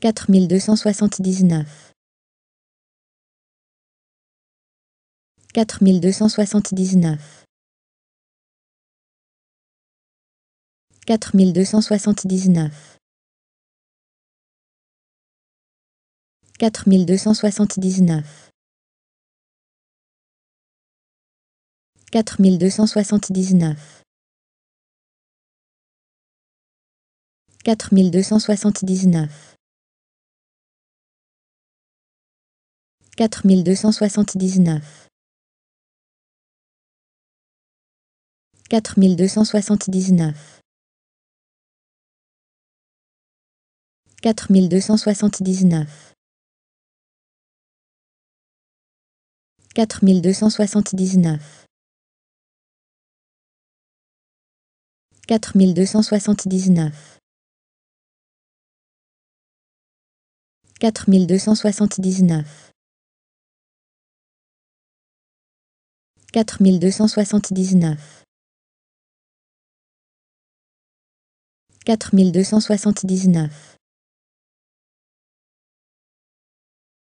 quatre mille deux cent soixante dix neuf quatre mille deux cent soixante dix neuf quatre mille deux cent soixante dix neuf quatre mille deux cent soixante dix neuf quatre mille deux cent soixante dix neuf quatre mille deux cent soixante dix neuf quatre mille deux cent soixante dix neuf quatre mille deux cent soixante dix neuf quatre mille deux cent soixante dix neuf quatre mille deux cent soixante dix neuf quatre mille deux cent soixante dix neuf quatre mille deux cent soixante dix neuf Quatre mille deux cent soixante-dix-neuf. Quatre mille deux cent soixante-dix-neuf.